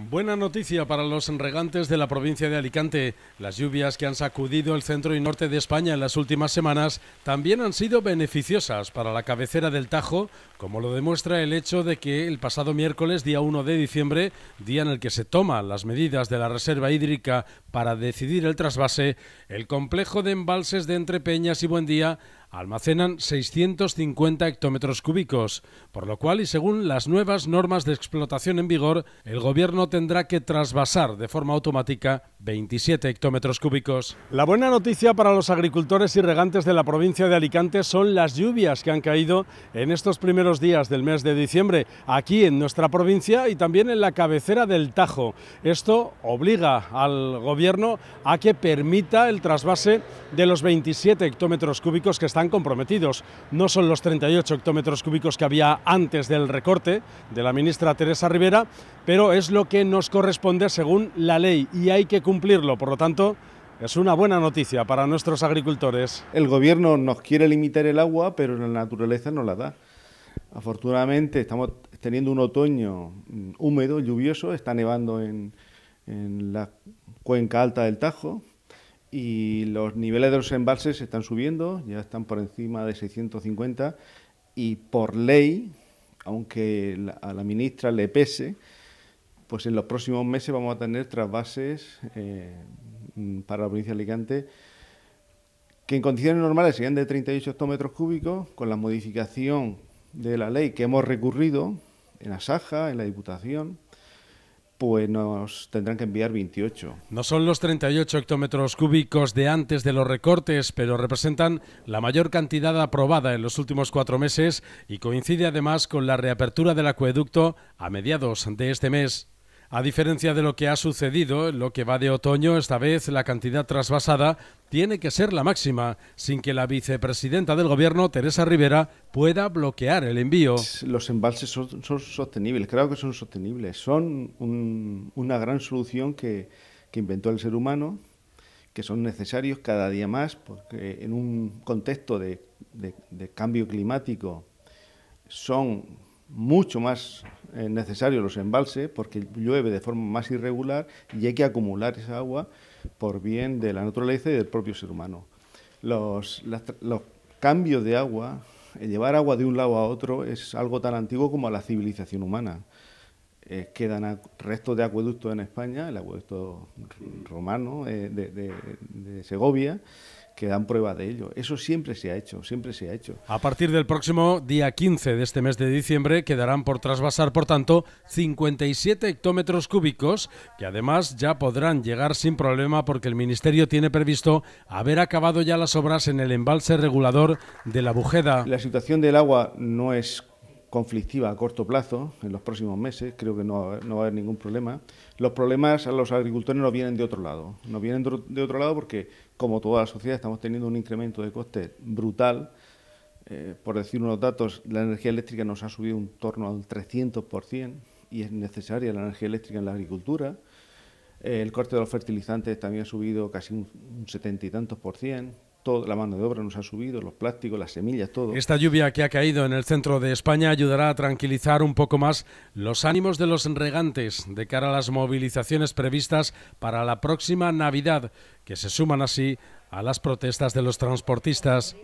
Buena noticia para los regantes de la provincia de Alicante. Las lluvias que han sacudido el centro y norte de España en las últimas semanas también han sido beneficiosas para la cabecera del Tajo, como lo demuestra el hecho de que el pasado miércoles, día 1 de diciembre, día en el que se toman las medidas de la reserva hídrica para decidir el trasvase, el complejo de embalses de Entre Peñas y Buendía almacenan 650 hectómetros cúbicos, por lo cual y según las nuevas normas de explotación en vigor, el Gobierno tendrá que trasvasar de forma automática 27 hectómetros cúbicos. La buena noticia para los agricultores y regantes de la provincia de Alicante son las lluvias que han caído en estos primeros días del mes de diciembre, aquí en nuestra provincia y también en la cabecera del Tajo. Esto obliga al gobierno a que permita el trasvase de los 27 hectómetros cúbicos que están comprometidos. No son los 38 hectómetros cúbicos que había antes del recorte de la ministra Teresa Rivera, pero es lo que nos corresponde según la ley y hay que cumplirlo. Por lo tanto, es una buena noticia para nuestros agricultores. El gobierno nos quiere limitar el agua, pero la naturaleza no la da. Afortunadamente estamos teniendo un otoño mm, húmedo, lluvioso, está nevando en, en la cuenca alta del Tajo y los niveles de los embalses están subiendo, ya están por encima de 650 y por ley, aunque a la ministra le pese, pues en los próximos meses vamos a tener trasvases eh, mm, para la provincia de Alicante que en condiciones normales serían de 38 hectómetros cúbicos, con la modificación de la ley que hemos recurrido en la Saja, en la Diputación, pues nos tendrán que enviar 28. No son los 38 hectómetros cúbicos de antes de los recortes, pero representan la mayor cantidad aprobada en los últimos cuatro meses y coincide además con la reapertura del acueducto a mediados de este mes. A diferencia de lo que ha sucedido en lo que va de otoño, esta vez la cantidad trasvasada tiene que ser la máxima, sin que la vicepresidenta del Gobierno, Teresa Rivera, pueda bloquear el envío. Los embalses son, sostenibles, creo que son sostenibles. Son una gran solución que, inventó el ser humano, que son necesarios cada día más, porque en un contexto de cambio climático son mucho más necesarios eh, necesario los embalses porque llueve de forma más irregular y hay que acumular esa agua por bien de la naturaleza y del propio ser humano. Los, cambios de agua, eh, llevar agua de un lado a otro es algo tan antiguo como la civilización humana. Eh, quedan restos de acueductos en España, el acueducto romano de Segovia, que dan prueba de ello. Eso siempre se ha hecho, siempre se ha hecho. A partir del próximo día 15 de este mes de diciembre quedarán por trasvasar, por tanto, 57 hectómetros cúbicos que además ya podrán llegar sin problema porque el Ministerio tiene previsto haber acabado ya las obras en el embalse regulador de la Bujeda. La situación del agua no es conflictiva a corto plazo, en los próximos meses, creo que no, va a haber ningún problema. Los problemas a los agricultores nos vienen de otro lado, no vienen de otro lado porque, como toda la sociedad, estamos teniendo un incremento de costes brutal. Eh, por decir unos datos, la energía eléctrica nos ha subido un torno al 300% y es necesaria la energía eléctrica en la agricultura. Eh, el corte de los fertilizantes también ha subido casi un setenta y tantos por cien la mano de obra nos ha subido, los plásticos, las semillas, todo. Esta lluvia que ha caído en el centro de España ayudará a tranquilizar un poco más los ánimos de los regantes de cara a las movilizaciones previstas para la próxima Navidad, que se suman así a las protestas de los transportistas.